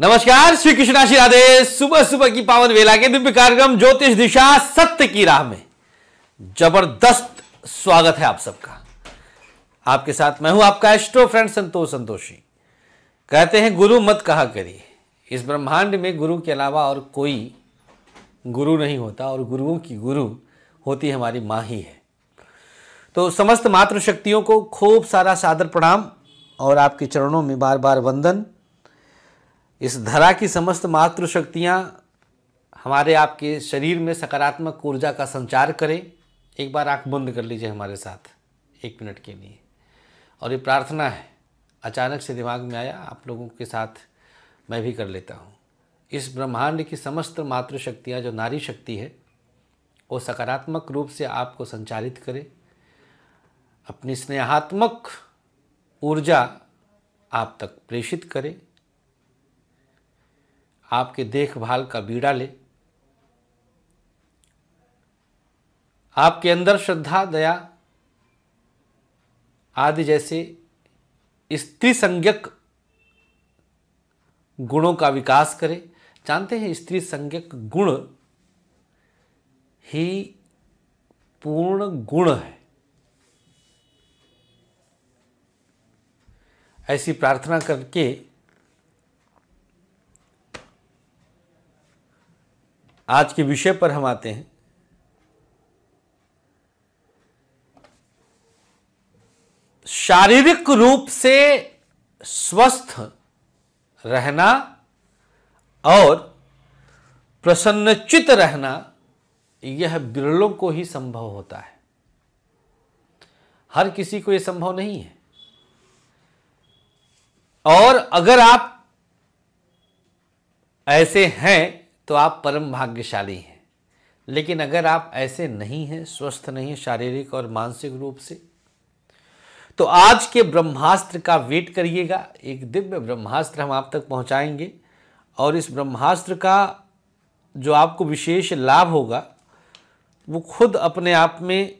नमस्कार श्री कृष्ण श्री राधे सुबह सुबह की पावन वेला के दिव्य कार्यक्रम ज्योतिष दिशा सत्य की राह में जबरदस्त स्वागत है आप सबका आपके साथ मैं हूं आपका एस्ट्रो फ्रेंड संतोष संतोषी कहते हैं गुरु मत कहा करिए इस ब्रह्मांड में गुरु के अलावा और कोई गुरु नहीं होता और गुरुओं की गुरु होती हमारी माँ ही है तो समस्त मातृशक्तियों को खूब सारा सादर प्रणाम और आपके चरणों में बार बार वंदन इस धरा की समस्त मातृशक्तियाँ हमारे आपके शरीर में सकारात्मक ऊर्जा का संचार करें एक बार आंख बंद कर लीजिए हमारे साथ एक मिनट के लिए और ये प्रार्थना है अचानक से दिमाग में आया आप लोगों के साथ मैं भी कर लेता हूँ इस ब्रह्मांड की समस्त मातृशक्तियाँ जो नारी शक्ति है वो सकारात्मक रूप से आपको संचालित करे अपनी स्नेहात्मक ऊर्जा आप तक प्रेषित करें आपके देखभाल का बीड़ा ले आपके अंदर श्रद्धा दया आदि जैसे स्त्री संज्ञक गुणों का विकास करें जानते हैं स्त्री संज्ञक गुण ही पूर्ण गुण है ऐसी प्रार्थना करके आज के विषय पर हम आते हैं शारीरिक रूप से स्वस्थ रहना और प्रसन्नचित रहना यह बिरलों को ही संभव होता है हर किसी को यह संभव नहीं है और अगर आप ऐसे हैं तो आप परम भाग्यशाली हैं लेकिन अगर आप ऐसे नहीं हैं स्वस्थ नहीं शारीरिक और मानसिक रूप से तो आज के ब्रह्मास्त्र का वेट करिएगा एक दिव्य ब्रह्मास्त्र हम आप तक पहुंचाएंगे और इस ब्रह्मास्त्र का जो आपको विशेष लाभ होगा वो खुद अपने आप में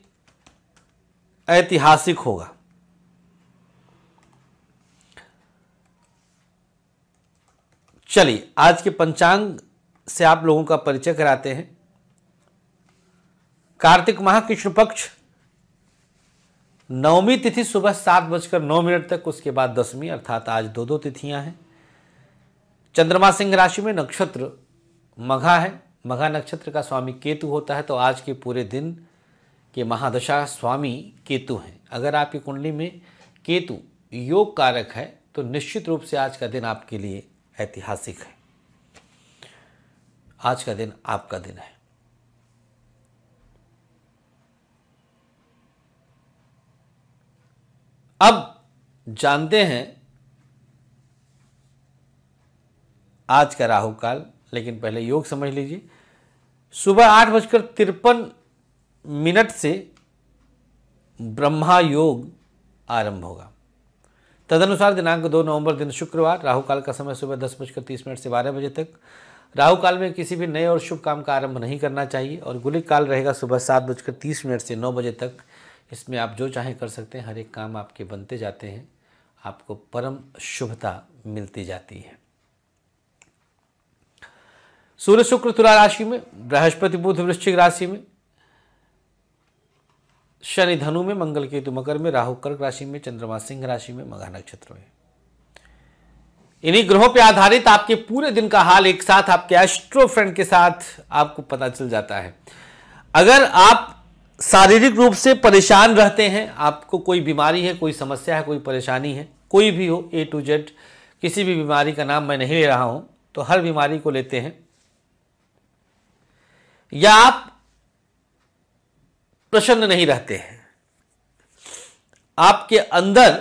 ऐतिहासिक होगा चलिए आज के पंचांग से आप लोगों का परिचय कराते हैं कार्तिक माह कृष्ण पक्ष नवमी तिथि सुबह सात बजकर नौ मिनट तक उसके बाद दसवीं अर्थात आज दो दो तिथियां हैं चंद्रमा सिंह राशि में नक्षत्र मघा है मघा नक्षत्र का स्वामी केतु होता है तो आज के पूरे दिन के महादशा स्वामी केतु हैं अगर आपकी कुंडली में केतु योग कारक है तो निश्चित रूप से आज का दिन आपके लिए ऐतिहासिक है आज का दिन आपका दिन है अब जानते हैं आज का राहु काल लेकिन पहले योग समझ लीजिए सुबह आठ बजकर तिरपन मिनट से ब्रह्मा योग आरंभ होगा तदनुसार दिनांक दो नवंबर दिन शुक्रवार राहु काल का समय सुबह दस बजकर तीस मिनट से बारह बजे तक राहु काल में किसी भी नए और शुभ काम का आरंभ नहीं करना चाहिए और गुलिक काल रहेगा सुबह सात बजकर तीस मिनट से नौ बजे तक इसमें आप जो चाहें कर सकते हैं हर एक काम आपके बनते जाते हैं आपको परम शुभता मिलती जाती है सूर्य शुक्र तुला राशि में बृहस्पति बुध वृश्चिक राशि में शनि धनु में मंगल केतु मकर में राहु कर्क राशि में चंद्रमा सिंह राशि में मघा नक्षत्र में इन्हीं ग्रहों पर आधारित आपके पूरे दिन का हाल एक साथ आपके एस्ट्रो फ्रेंड के साथ आपको पता चल जाता है अगर आप शारीरिक रूप से परेशान रहते हैं आपको कोई बीमारी है कोई समस्या है कोई परेशानी है कोई भी हो ए टू जेड किसी भी बीमारी का नाम मैं नहीं ले रहा हूं तो हर बीमारी को लेते हैं या आप प्रसन्न नहीं रहते हैं आपके अंदर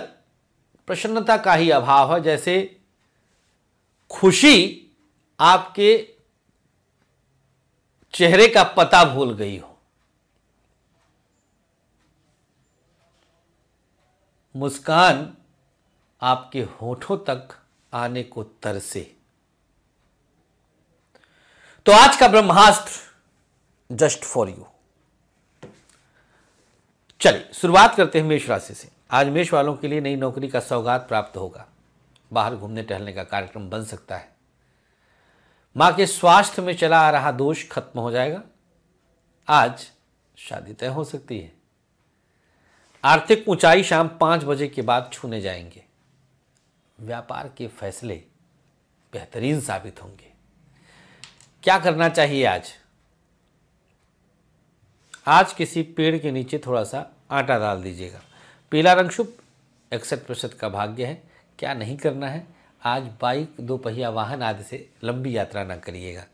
प्रसन्नता का ही अभाव है जैसे खुशी आपके चेहरे का पता भूल गई हो मुस्कान आपके होठों तक आने को तरसे तो आज का ब्रह्मास्त्र जस्ट फॉर यू चलिए शुरुआत करते हैं मेष राशि से आज मेष वालों के लिए नई नौकरी का सौगात प्राप्त होगा बाहर घूमने टहलने का कार्यक्रम बन सकता है मां के स्वास्थ्य में चला आ रहा दोष खत्म हो जाएगा आज शादी तय हो सकती है आर्थिक ऊंचाई शाम पांच बजे के बाद छूने जाएंगे व्यापार के फैसले बेहतरीन साबित होंगे क्या करना चाहिए आज आज किसी पेड़ के नीचे थोड़ा सा आटा डाल दीजिएगा पीला रंग शुभ इकसठ प्रतिशत का भाग्य है क्या नहीं करना है आज बाइक दो पहिया वाहन आदि से लंबी यात्रा न करिएगा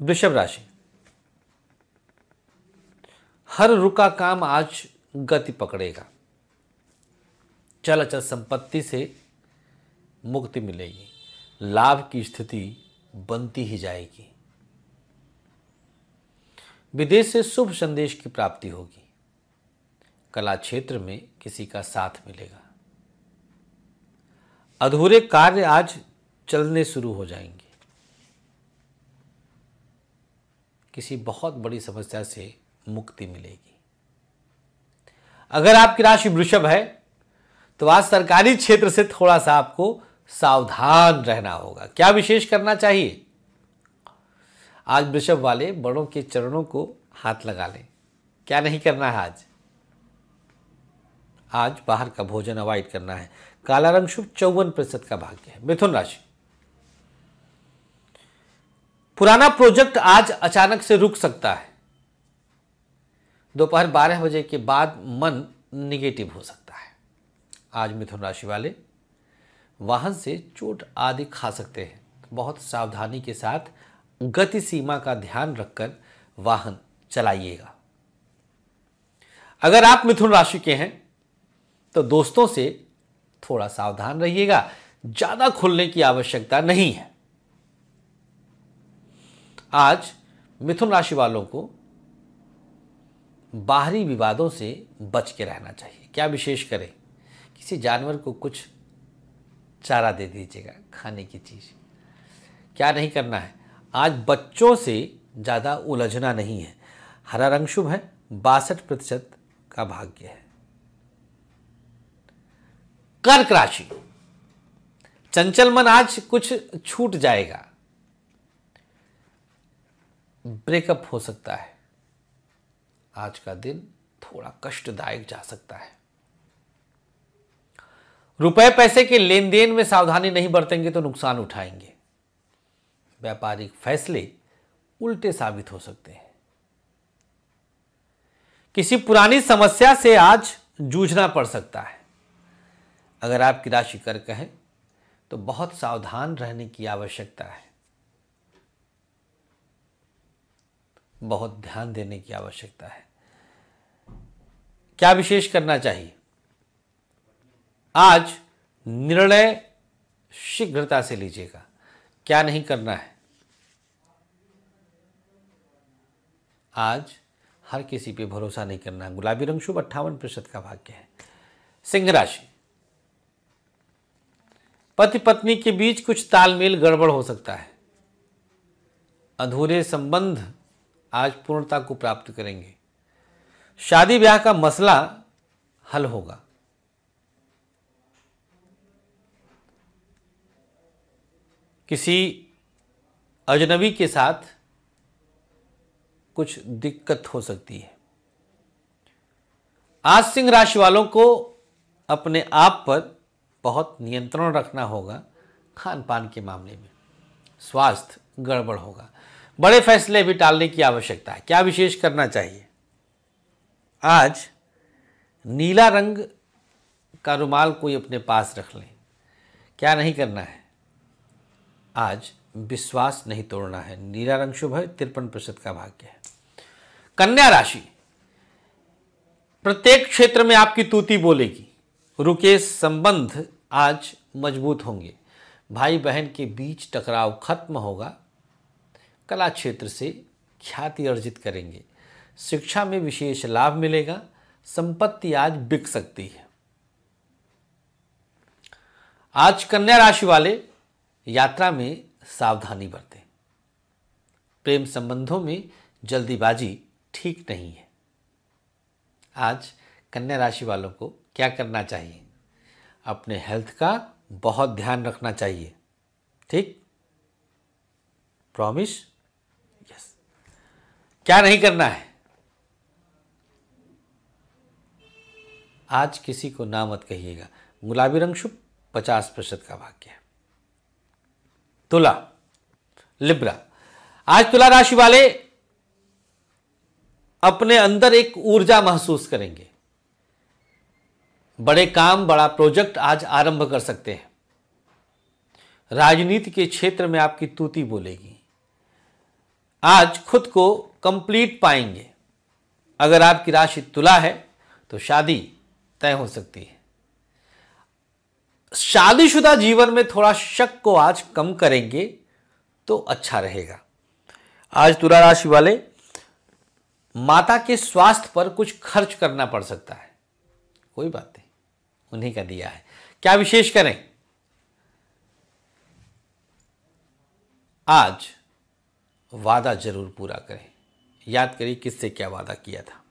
वृषभ राशि हर रुका काम आज गति पकड़ेगा चल अचल संपत्ति से मुक्ति मिलेगी लाभ की स्थिति बनती ही जाएगी विदेश से शुभ संदेश की प्राप्ति होगी कला क्षेत्र में किसी का साथ मिलेगा अधूरे कार्य आज चलने शुरू हो जाएंगे किसी बहुत बड़ी समस्या से मुक्ति मिलेगी अगर आपकी राशि वृषभ है तो आज सरकारी क्षेत्र से थोड़ा सा आपको सावधान रहना होगा क्या विशेष करना चाहिए आज वृषभ वाले बड़ों के चरणों को हाथ लगा लें क्या नहीं करना है आज आज बाहर का भोजन अवॉइड करना है काला रंग शुभ चौवन प्रतिशत का भाग्य है मिथुन राशि पुराना प्रोजेक्ट आज अचानक से रुक सकता है दोपहर बारह बजे के बाद मन निगेटिव हो सकता है आज मिथुन राशि वाले वाहन से चोट आदि खा सकते हैं बहुत सावधानी के साथ गति सीमा का ध्यान रखकर वाहन चलाइएगा अगर आप मिथुन राशि के हैं तो दोस्तों से थोड़ा सावधान रहिएगा ज़्यादा खुलने की आवश्यकता नहीं है आज मिथुन राशि वालों को बाहरी विवादों से बच के रहना चाहिए क्या विशेष करें किसी जानवर को कुछ चारा दे दीजिएगा खाने की चीज़ क्या नहीं करना है आज बच्चों से ज़्यादा उलझना नहीं है हरा रंग शुभ है बासठ प्रतिशत का भाग्य है कर्क राशि चंचल मन आज कुछ छूट जाएगा ब्रेकअप हो सकता है आज का दिन थोड़ा कष्टदायक जा सकता है रुपए पैसे के लेन देन में सावधानी नहीं बरतेंगे तो नुकसान उठाएंगे व्यापारिक फैसले उल्टे साबित हो सकते हैं किसी पुरानी समस्या से आज जूझना पड़ सकता है अगर आपकी राशि कर्क है तो बहुत सावधान रहने की आवश्यकता है बहुत ध्यान देने की आवश्यकता है क्या विशेष करना चाहिए आज निर्णय शीघ्रता से लीजिएगा क्या नहीं करना है आज हर किसी पे भरोसा नहीं करना गुलाबी रंग शुभ अट्ठावन प्रतिशत का भाग्य है सिंह राशि पति पत्नी के बीच कुछ तालमेल गड़बड़ हो सकता है अधूरे संबंध आज पूर्णता को प्राप्त करेंगे शादी ब्याह का मसला हल होगा किसी अजनबी के साथ कुछ दिक्कत हो सकती है आज सिंह राशि वालों को अपने आप पर बहुत नियंत्रण रखना होगा खान पान के मामले में स्वास्थ्य गड़बड़ होगा बड़े फैसले भी टालने की आवश्यकता है क्या विशेष करना चाहिए आज नीला रंग का रुमाल कोई अपने पास रख लें क्या नहीं करना है आज विश्वास नहीं तोड़ना है नीला रंग शुभ है तिरपन प्रतिशत का भाग्य है कन्या राशि प्रत्येक क्षेत्र में आपकी तूती बोलेगी रुके संबंध आज मजबूत होंगे भाई बहन के बीच टकराव खत्म होगा कला क्षेत्र से ख्याति अर्जित करेंगे शिक्षा में विशेष लाभ मिलेगा संपत्ति आज बिक सकती है आज कन्या राशि वाले यात्रा में सावधानी बरतें प्रेम संबंधों में जल्दीबाजी ठीक नहीं है आज कन्या राशि वालों को क्या करना चाहिए अपने हेल्थ का बहुत ध्यान रखना चाहिए ठीक प्रॉमिस यस क्या नहीं करना है आज किसी को ना मत कहिएगा गुलाबी रंग शुभ पचास प्रतिशत का वाक्य है तुला लिब्रा आज तुला राशि वाले अपने अंदर एक ऊर्जा महसूस करेंगे बड़े काम बड़ा प्रोजेक्ट आज आरंभ कर सकते हैं राजनीति के क्षेत्र में आपकी तूती बोलेगी आज खुद को कंप्लीट पाएंगे अगर आपकी राशि तुला है तो शादी तय हो सकती है शादीशुदा जीवन में थोड़ा शक को आज कम करेंगे तो अच्छा रहेगा आज तुला राशि वाले माता के स्वास्थ्य पर कुछ खर्च करना पड़ सकता है कोई बात नहीं उन्हीं का दिया है क्या विशेष करें आज वादा जरूर पूरा करें याद करिए किससे क्या वादा किया था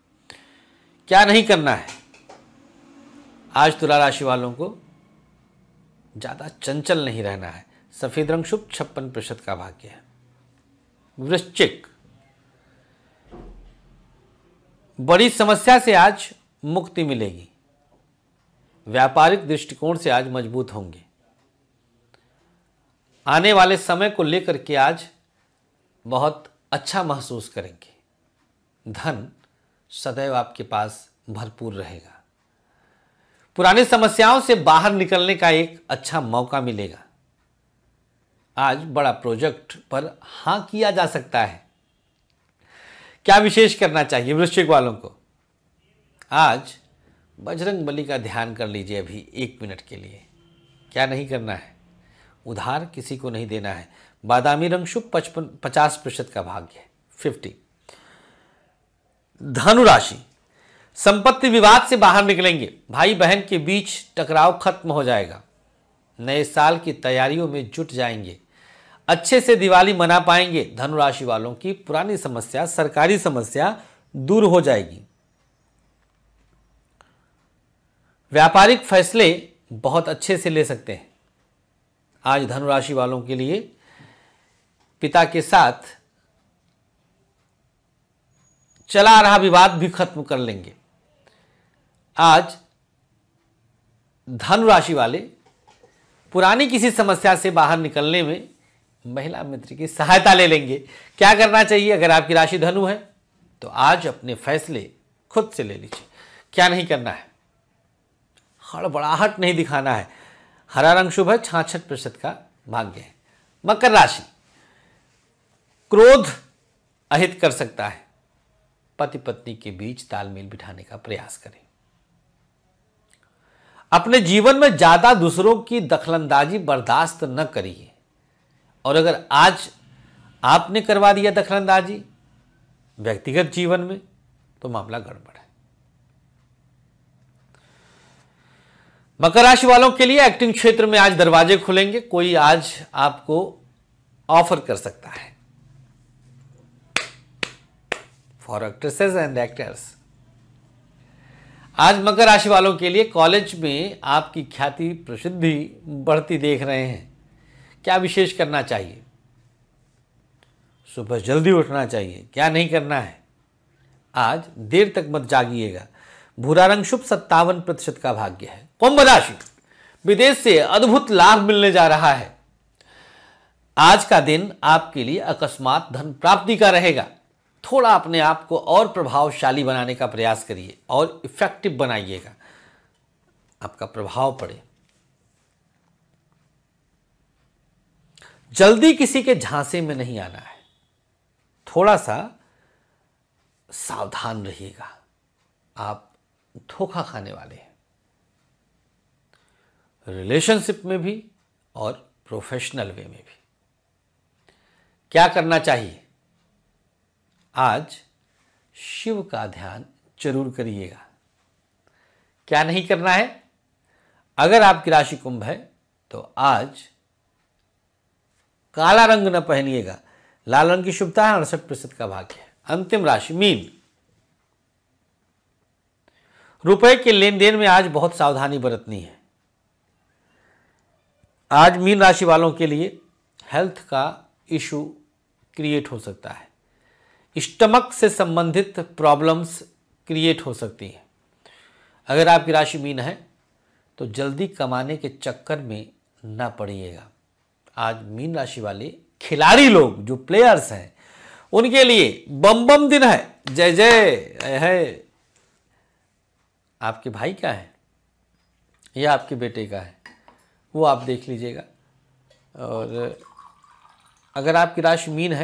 क्या नहीं करना है आज तुला तो राशि वालों को ज़्यादा चंचल नहीं रहना है सफ़ेद रंग शुभ छप्पन प्रतिशत का भाग्य है वृश्चिक बड़ी समस्या से आज मुक्ति मिलेगी व्यापारिक दृष्टिकोण से आज मजबूत होंगे आने वाले समय को लेकर के आज बहुत अच्छा महसूस करेंगे धन सदैव आपके पास भरपूर रहेगा पुरानी समस्याओं से बाहर निकलने का एक अच्छा मौका मिलेगा आज बड़ा प्रोजेक्ट पर हां किया जा सकता है क्या विशेष करना चाहिए वृश्चिक वालों को आज बजरंग बली का ध्यान कर लीजिए अभी एक मिनट के लिए क्या नहीं करना है उधार किसी को नहीं देना है बादामी रंग शुभ पचपन पचास प्रतिशत का भाग्य है फिफ्टी धनुराशि संपत्ति विवाद से बाहर निकलेंगे भाई बहन के बीच टकराव खत्म हो जाएगा नए साल की तैयारियों में जुट जाएंगे अच्छे से दिवाली मना पाएंगे धनुराशि वालों की पुरानी समस्या सरकारी समस्या दूर हो जाएगी व्यापारिक फैसले बहुत अच्छे से ले सकते हैं आज धनुराशि वालों के लिए पिता के साथ चला रहा विवाद भी खत्म कर लेंगे आज धनुराशि राशि वाले पुरानी किसी समस्या से बाहर निकलने में महिला मित्र की सहायता ले लेंगे क्या करना चाहिए अगर आपकी राशि धनु है तो आज अपने फैसले खुद से ले लीजिए क्या नहीं करना है हड़बड़ाहट नहीं दिखाना है हरा रंग शुभ है छाछठ प्रतिशत का भाग्य है मकर राशि क्रोध अहित कर सकता है पति पत्नी के बीच तालमेल बिठाने का प्रयास करें अपने जीवन में ज़्यादा दूसरों की दखलंदाजी बर्दाश्त न करिए और अगर आज आपने करवा दिया दखलंदाजी व्यक्तिगत जीवन में तो मामला गड़बड़ मकर राशि वालों के लिए एक्टिंग क्षेत्र में आज दरवाजे खुलेंगे कोई आज आपको ऑफर कर सकता है फॉर एक्ट्रेसेस एंड एक्टर्स आज मकर राशि वालों के लिए कॉलेज में आपकी ख्याति प्रसिद्धि बढ़ती देख रहे हैं क्या विशेष करना चाहिए सुबह जल्दी उठना चाहिए क्या नहीं करना है आज देर तक मत जागिएगा भूरा रंग शुभ सत्तावन प्रतिशत का भाग्य है कुंभ राशि विदेश से अद्भुत लाभ मिलने जा रहा है आज का दिन आपके लिए अकस्मात धन प्राप्ति का रहेगा थोड़ा अपने आप को और प्रभावशाली बनाने का प्रयास करिए और इफेक्टिव बनाइएगा आपका प्रभाव पड़े जल्दी किसी के झांसे में नहीं आना है थोड़ा सा सावधान रहिएगा आप धोखा खाने वाले हैं रिलेशनशिप में भी और प्रोफेशनल वे में भी क्या करना चाहिए आज शिव का ध्यान जरूर करिएगा क्या नहीं करना है अगर आपकी राशि कुंभ है तो आज काला रंग न पहनिएगा लाल रंग की शुभता है अड़सठ प्रतिशत का भाग्य है अंतिम राशि मीन रुपए के लेन देन में आज बहुत सावधानी बरतनी है आज मीन राशि वालों के लिए हेल्थ का इशू क्रिएट हो सकता है स्टमक से संबंधित प्रॉब्लम्स क्रिएट हो सकती हैं अगर आपकी राशि मीन है तो जल्दी कमाने के चक्कर में ना पड़िएगा आज मीन राशि वाले खिलाड़ी लोग जो प्लेयर्स हैं उनके लिए बम बम दिन है जय जय है आपके भाई का है या आपके बेटे का है वो आप देख लीजिएगा और अगर आपकी राशि मीन है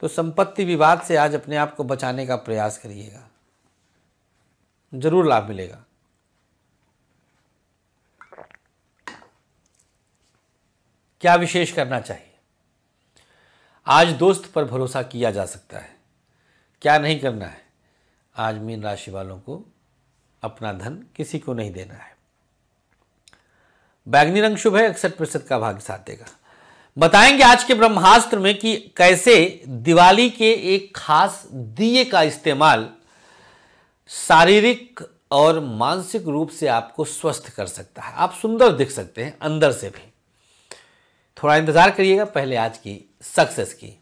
तो संपत्ति विवाद से आज अपने आप को बचाने का प्रयास करिएगा जरूर लाभ मिलेगा क्या विशेष करना चाहिए आज दोस्त पर भरोसा किया जा सकता है क्या नहीं करना है आज मीन राशि वालों को अपना धन किसी को नहीं देना है बैगनी रंग शुभ है इकसठ प्रतिशत का भाग साथ देगा बताएंगे आज के ब्रह्मास्त्र में कि कैसे दिवाली के एक खास दिए का इस्तेमाल शारीरिक और मानसिक रूप से आपको स्वस्थ कर सकता है आप सुंदर दिख सकते हैं अंदर से भी थोड़ा इंतज़ार करिएगा पहले आज की सक्सेस की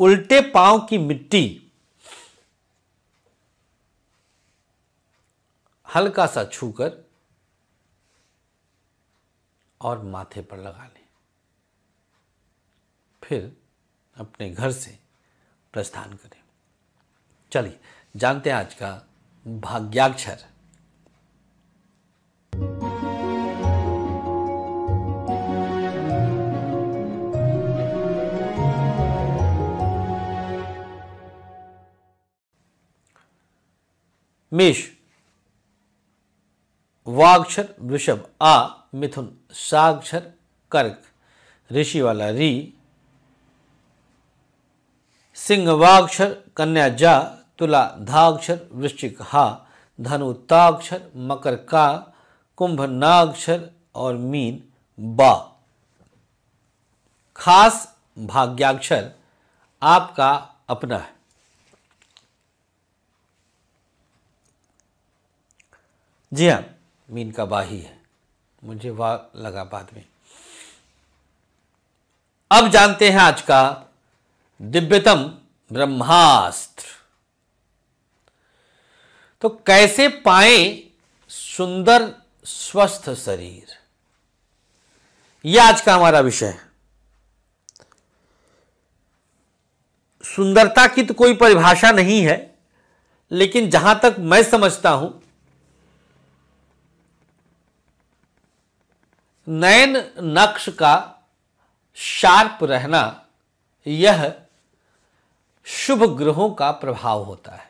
उल्टे पांव की मिट्टी हल्का सा छूकर और माथे पर लगा लें फिर अपने घर से प्रस्थान करें चलिए जानते हैं आज का भाग्याक्षर मेष वाक्षर वृषभ आ मिथुन साक्षर कर्क ऋषि वाला री सिंह वाक्षर कन्या जा तुला धाक्षर वृश्चिक हा धनु ताक्षर मकर का कुंभ नाक्षर और मीन बा खास भाग्याक्षर आपका अपना है जी हाँ मीन का बाही है मुझे वाह लगा बाद में अब जानते हैं आज का दिव्यतम ब्रह्मास्त्र तो कैसे पाए सुंदर स्वस्थ शरीर यह आज का हमारा विषय है सुंदरता की तो कोई परिभाषा नहीं है लेकिन जहां तक मैं समझता हूं नयन नक्श का शार्प रहना यह शुभ ग्रहों का प्रभाव होता है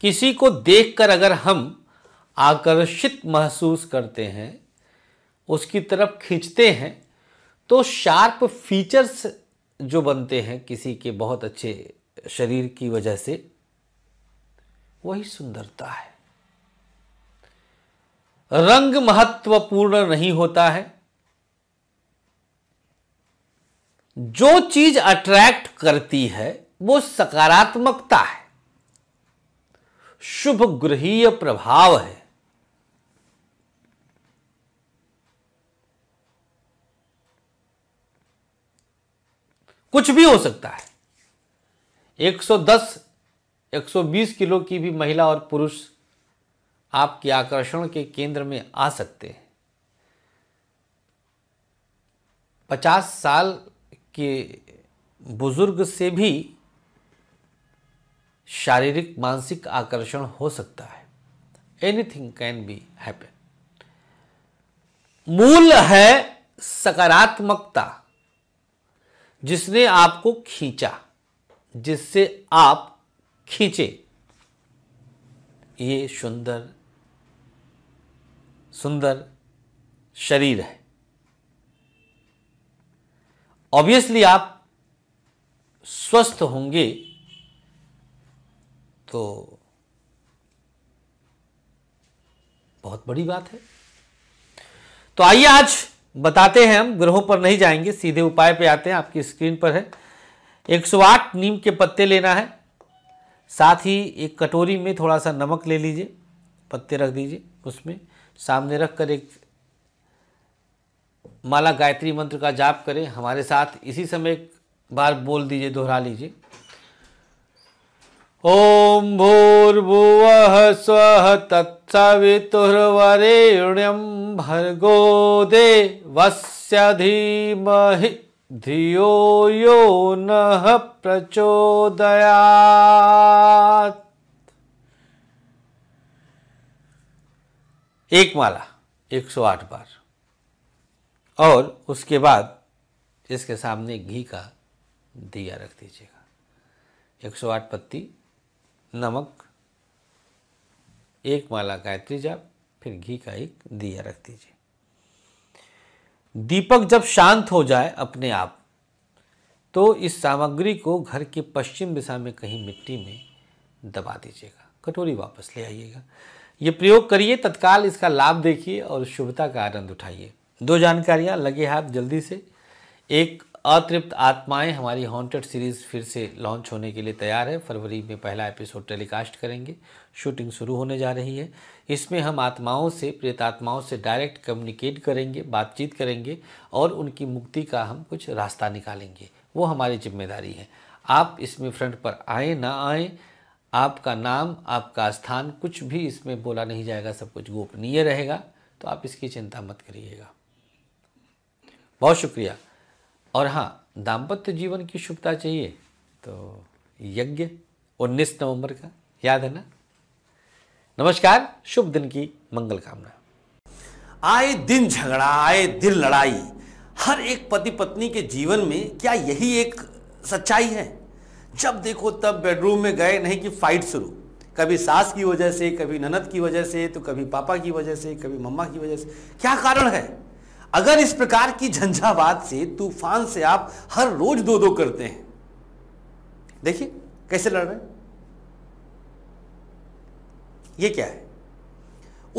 किसी को देखकर अगर हम आकर्षित महसूस करते हैं उसकी तरफ खींचते हैं तो शार्प फीचर्स जो बनते हैं किसी के बहुत अच्छे शरीर की वजह से वही सुंदरता है रंग महत्वपूर्ण नहीं होता है जो चीज अट्रैक्ट करती है वो सकारात्मकता है शुभ गृहीय प्रभाव है कुछ भी हो सकता है 110 120 किलो की भी महिला और पुरुष आपके आकर्षण के केंद्र में आ सकते हैं पचास साल के बुजुर्ग से भी शारीरिक मानसिक आकर्षण हो सकता है एनीथिंग कैन बी हैपन मूल है सकारात्मकता जिसने आपको खींचा जिससे आप खींचे ये सुंदर सुंदर शरीर है ऑब्वियसली आप स्वस्थ होंगे तो बहुत बड़ी बात है तो आइए आज बताते हैं हम ग्रहों पर नहीं जाएंगे सीधे उपाय पे आते हैं आपकी स्क्रीन पर है 108 नीम के पत्ते लेना है साथ ही एक कटोरी में थोड़ा सा नमक ले लीजिए पत्ते रख दीजिए उसमें सामने रखकर एक माला गायत्री मंत्र का जाप करें हमारे साथ इसी समय एक बार बोल दीजिए दोहरा लीजिए ओम भूर्भुव स्व तत्सवितुर्वरेण्यम भर्गो वस्य धीमहि धियो यो नः प्रचोदयात् एक माला 108 बार और उसके बाद इसके सामने घी का दिया रख दीजिएगा 108 पत्ती नमक एक माला गायत्री जाप फिर घी का एक दिया रख दीजिए दीपक जब शांत हो जाए अपने आप तो इस सामग्री को घर के पश्चिम दिशा में कहीं मिट्टी में दबा दीजिएगा कटोरी वापस ले आइएगा ये प्रयोग करिए तत्काल इसका लाभ देखिए और शुभता का आनंद उठाइए दो जानकारियाँ लगे हाथ जल्दी से एक अतृप्त आत्माएं हमारी हॉन्टेड सीरीज़ फिर से लॉन्च होने के लिए तैयार है फरवरी में पहला एपिसोड टेलीकास्ट करेंगे शूटिंग शुरू होने जा रही है इसमें हम आत्माओं से प्रेत आत्माओं से डायरेक्ट कम्युनिकेट करेंगे बातचीत करेंगे और उनकी मुक्ति का हम कुछ रास्ता निकालेंगे वो हमारी जिम्मेदारी है आप इसमें फ्रंट पर आए ना आएँ आपका नाम आपका स्थान कुछ भी इसमें बोला नहीं जाएगा सब कुछ गोपनीय रहेगा तो आप इसकी चिंता मत करिएगा बहुत शुक्रिया और हाँ दाम्पत्य जीवन की शुभता चाहिए तो यज्ञ 19 नवंबर का याद है ना नमस्कार शुभ दिन की मंगल कामना आए दिन झगड़ा आए दिन लड़ाई हर एक पति पत्नी के जीवन में क्या यही एक सच्चाई है जब देखो तब बेडरूम में गए नहीं कि फाइट शुरू कभी सास की वजह से कभी ननद की वजह से तो कभी पापा की वजह से कभी मम्मा की वजह से क्या कारण है अगर इस प्रकार की झंझावात से तूफान से आप हर रोज दो दो करते हैं देखिए कैसे लड़ रहे हैं ये क्या है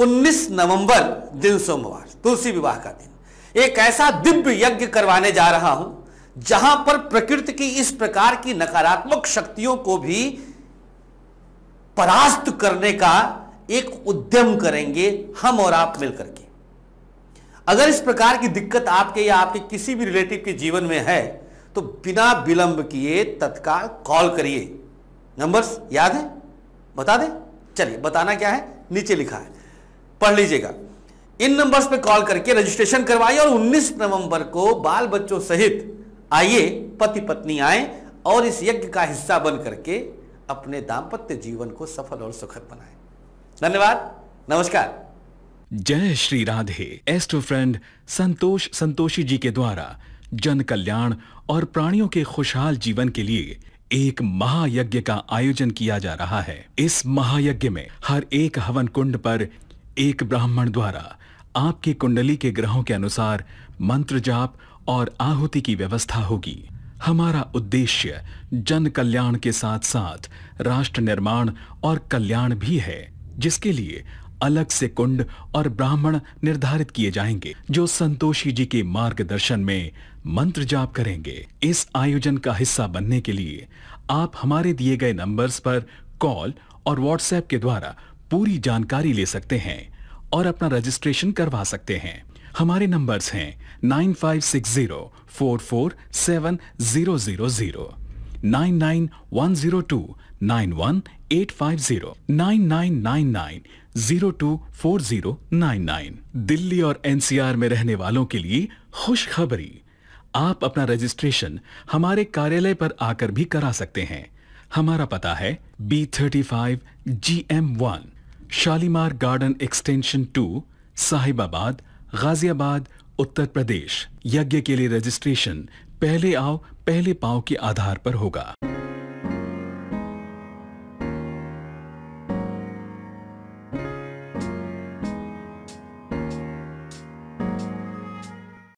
19 नवंबर दिन सोमवार तुलसी विवाह का दिन एक ऐसा दिव्य यज्ञ करवाने जा रहा हूं जहां पर प्रकृति की इस प्रकार की नकारात्मक शक्तियों को भी परास्त करने का एक उद्यम करेंगे हम और आप मिलकर के अगर इस प्रकार की दिक्कत आपके या आपके किसी भी रिलेटिव के जीवन में है तो बिना विलंब किए तत्काल कॉल करिए नंबर्स याद है बता दें चलिए बताना क्या है नीचे लिखा है पढ़ लीजिएगा इन नंबर्स पे कॉल करके रजिस्ट्रेशन करवाइए और 19 नवंबर को बाल बच्चों सहित आइए पति पत्नी आए और इस यज्ञ का हिस्सा बन करके अपने दाम्पत्य जीवन को सफल और सुखद बनाए धन्यवाद नमस्कार जय श्री राधे एस्ट्रो फ्रेंड संतोष संतोषी जी के द्वारा जन कल्याण और प्राणियों के खुशहाल जीवन के लिए एक महायज्ञ का आयोजन किया जा रहा है इस महायज्ञ में हर एक हवन कुंड पर एक ब्राह्मण द्वारा आपकी कुंडली के ग्रहों के अनुसार मंत्र जाप और आहुति की व्यवस्था होगी हमारा उद्देश्य जन कल्याण के साथ साथ राष्ट्र निर्माण और कल्याण भी है जिसके लिए अलग से कुंड और ब्राह्मण निर्धारित किए जाएंगे जो संतोषी जी के मार्गदर्शन में मंत्र जाप करेंगे इस आयोजन का हिस्सा बनने के लिए आप हमारे दिए गए नंबर्स पर कॉल और व्हाट्सएप के द्वारा पूरी जानकारी ले सकते हैं और अपना रजिस्ट्रेशन करवा सकते हैं हमारे नंबर्स हैं nine five six zero four four seven zero nine nine zero Delhi और एनसीआर में रहने वालों के लिए खुशखबरी आप अपना रजिस्ट्रेशन हमारे कार्यालय पर आकर भी करा सकते हैं हमारा पता है B thirty five G M one Shalimar garden extension two Sahibabad Ghaziabad Uttar Pradesh यज्ञ के लिए रजिस्ट्रेशन पहले आओ पहले पाओ के आधार पर होगा